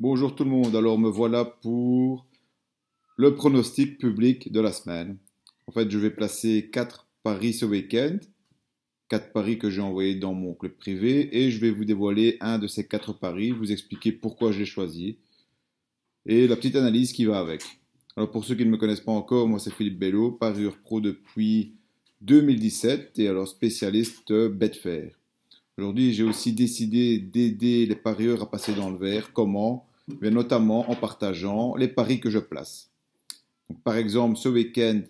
Bonjour tout le monde, alors me voilà pour le pronostic public de la semaine. En fait, je vais placer quatre paris ce week-end, quatre paris que j'ai envoyés dans mon club privé, et je vais vous dévoiler un de ces quatre paris, vous expliquer pourquoi je l'ai choisi, et la petite analyse qui va avec. Alors pour ceux qui ne me connaissent pas encore, moi c'est Philippe Bello, parieur pro depuis 2017, et alors spécialiste Betfair. Aujourd'hui, j'ai aussi décidé d'aider les parieurs à passer dans le vert. Comment Bien notamment en partageant les paris que je place. par exemple, ce week-end,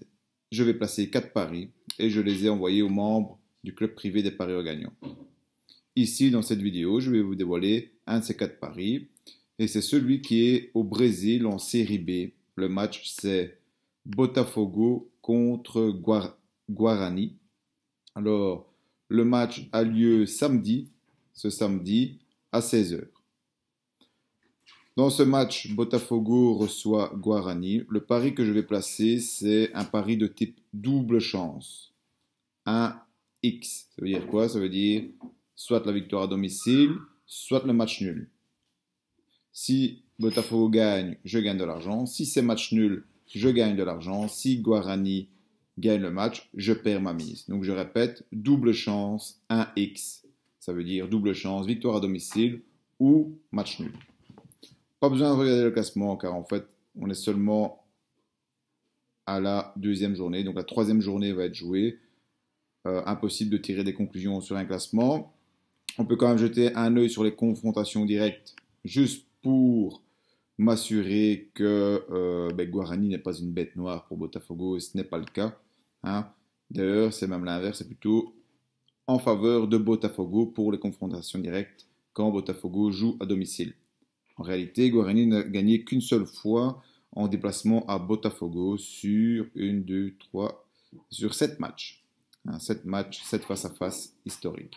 je vais placer 4 paris et je les ai envoyés aux membres du club privé des parieurs gagnants. Ici, dans cette vidéo, je vais vous dévoiler un de ces 4 paris et c'est celui qui est au Brésil en série B. Le match, c'est Botafogo contre Guarani. Alors, le match a lieu samedi, ce samedi, à 16h. Dans ce match, Botafogo reçoit Guarani. Le pari que je vais placer, c'est un pari de type double chance. 1x. Ça veut dire quoi Ça veut dire soit la victoire à domicile, soit le match nul. Si Botafogo gagne, je gagne de l'argent. Si c'est match nul, je gagne de l'argent. Si Guarani gagne le match, je perds ma mise. Donc je répète, double chance 1x. Ça veut dire double chance, victoire à domicile ou match nul. Pas besoin de regarder le classement car en fait, on est seulement à la deuxième journée. Donc la troisième journée va être jouée. Euh, impossible de tirer des conclusions sur un classement. On peut quand même jeter un œil sur les confrontations directes juste pour m'assurer que euh, ben, Guarani n'est pas une bête noire pour Botafogo et ce n'est pas le cas. Hein. D'ailleurs, c'est même l'inverse, c'est plutôt en faveur de Botafogo pour les confrontations directes quand Botafogo joue à domicile. En réalité, Guarani n'a gagné qu'une seule fois en déplacement à Botafogo sur 1, 2, 3, sur 7 matchs. 7 hein, matchs, 7 face-à-face historiques.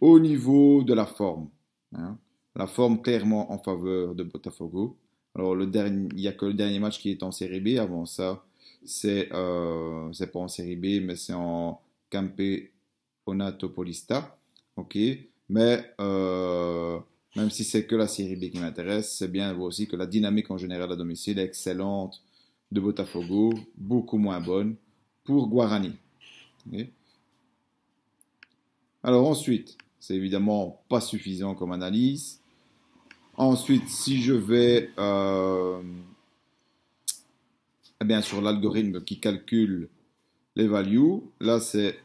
Au niveau de la forme, hein, la forme clairement en faveur de Botafogo. Alors, le dernier, il n'y a que le dernier match qui est en série B. Avant ça, c'est euh, pas en série B, mais c'est en Campeonato Onatopolista. Ok, mais euh, même si c'est que la série B qui m'intéresse, c'est bien aussi que la dynamique en général à domicile est excellente de Botafogo, beaucoup moins bonne pour Guarani. Alors ensuite, c'est évidemment pas suffisant comme analyse. Ensuite, si je vais euh, eh bien sur l'algorithme qui calcule les values, là c'est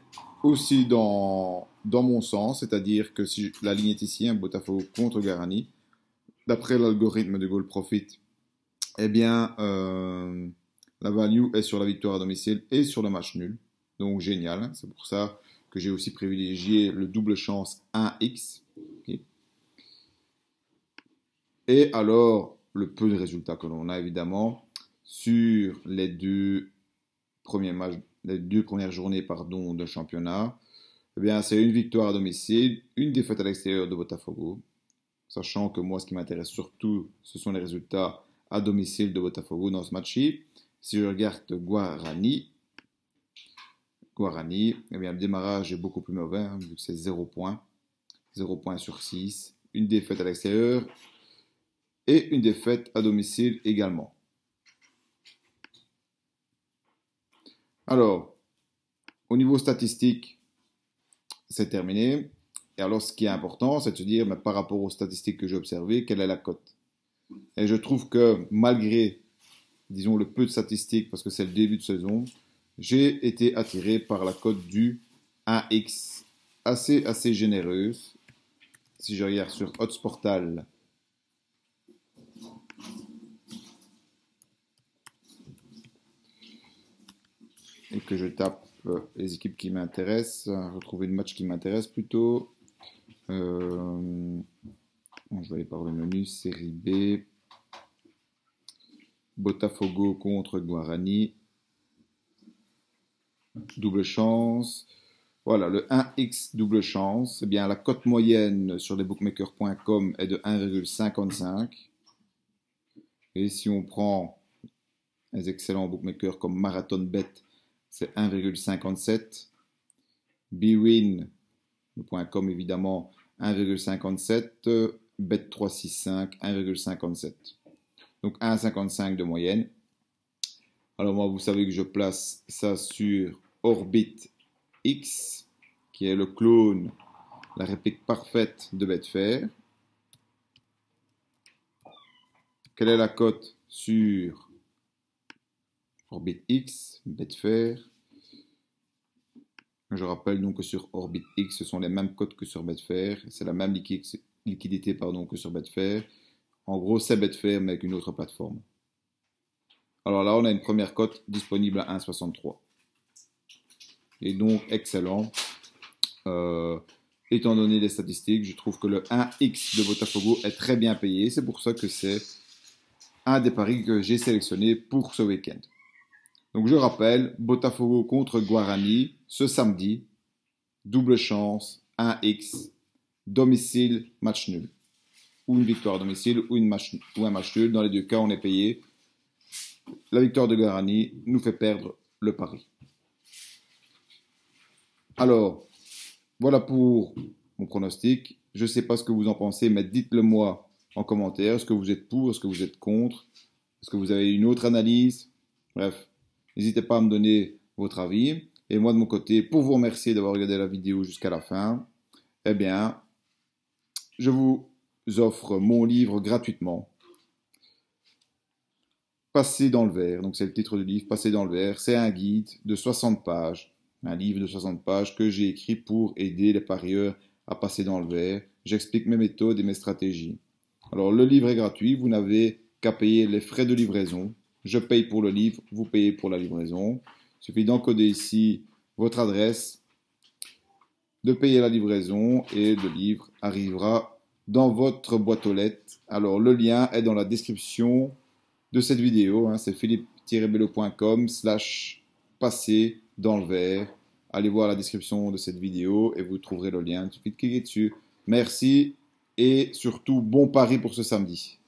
aussi dans, dans mon sens, c'est-à-dire que si la ligne est ici, un hein, Botafogo contre Garani, d'après l'algorithme de goal profit, eh bien euh, la value est sur la victoire à domicile et sur le match nul. Donc génial, hein. c'est pour ça que j'ai aussi privilégié le double chance 1x et alors, le peu de résultats que l'on a, évidemment, sur les deux premiers matchs, les deux premières journées, pardon, de championnat, eh bien, c'est une victoire à domicile, une défaite à l'extérieur de Botafogo. Sachant que moi, ce qui m'intéresse surtout, ce sont les résultats à domicile de Botafogo dans ce match-ci. Si je regarde Guarani, Guarani, eh bien, le démarrage est beaucoup plus mauvais, hein, vu que c'est 0 points. 0 points sur 6. Une défaite à l'extérieur, et une défaite à domicile également. Alors, au niveau statistique, c'est terminé. Et alors, ce qui est important, c'est de se dire, mais par rapport aux statistiques que j'ai observées, quelle est la cote Et je trouve que malgré, disons, le peu de statistiques, parce que c'est le début de saison, j'ai été attiré par la cote du 1x, assez, assez généreuse. Si je regarde sur Hotsportal, et que je tape euh, les équipes qui m'intéressent, euh, retrouver le match qui m'intéresse plutôt. Euh, je vais aller par le menu, série B. Botafogo contre Guarani. Double chance. Voilà, le 1x double chance. Eh bien, la cote moyenne sur les bookmakers.com est de 1,55. Et si on prend les excellents bookmakers comme Marathon c'est 1,57. Bwin.com évidemment 1,57. Bet365 1,57. Donc 1,55 de moyenne. Alors moi vous savez que je place ça sur Orbit X qui est le clone, la réplique parfaite de Betfair. Quelle est la cote sur Orbit X, Betfair. Je rappelle donc que sur Orbit X, ce sont les mêmes cotes que sur Betfair. C'est la même liquidité pardon, que sur Betfair. En gros, c'est Betfair, mais avec une autre plateforme. Alors là, on a une première cote disponible à 1,63. Et donc, excellent. Euh, étant donné les statistiques, je trouve que le 1x de Botafogo est très bien payé. C'est pour ça que c'est un des paris que j'ai sélectionné pour ce week-end. Donc je rappelle, Botafogo contre Guarani ce samedi, double chance, 1x, domicile, match nul. Ou une victoire à domicile ou, ou un match nul. Dans les deux cas, on est payé. La victoire de Guarani nous fait perdre le pari. Alors, voilà pour mon pronostic. Je ne sais pas ce que vous en pensez, mais dites-le moi en commentaire. Est-ce que vous êtes pour Est-ce que vous êtes contre Est-ce que vous avez une autre analyse Bref, N'hésitez pas à me donner votre avis. Et moi, de mon côté, pour vous remercier d'avoir regardé la vidéo jusqu'à la fin, eh bien, je vous offre mon livre gratuitement. Passer dans le verre, donc c'est le titre du livre, Passer dans le verre, c'est un guide de 60 pages, un livre de 60 pages que j'ai écrit pour aider les parieurs à passer dans le verre. J'explique mes méthodes et mes stratégies. Alors le livre est gratuit, vous n'avez qu'à payer les frais de livraison. Je paye pour le livre, vous payez pour la livraison. Il suffit d'encoder ici votre adresse, de payer la livraison et le livre arrivera dans votre boîte aux lettres. Alors le lien est dans la description de cette vidéo. Hein. C'est philippe-bello.com slash passer dans le verre. Allez voir la description de cette vidéo et vous trouverez le lien. Il suffit de cliquer dessus. Merci et surtout bon pari pour ce samedi.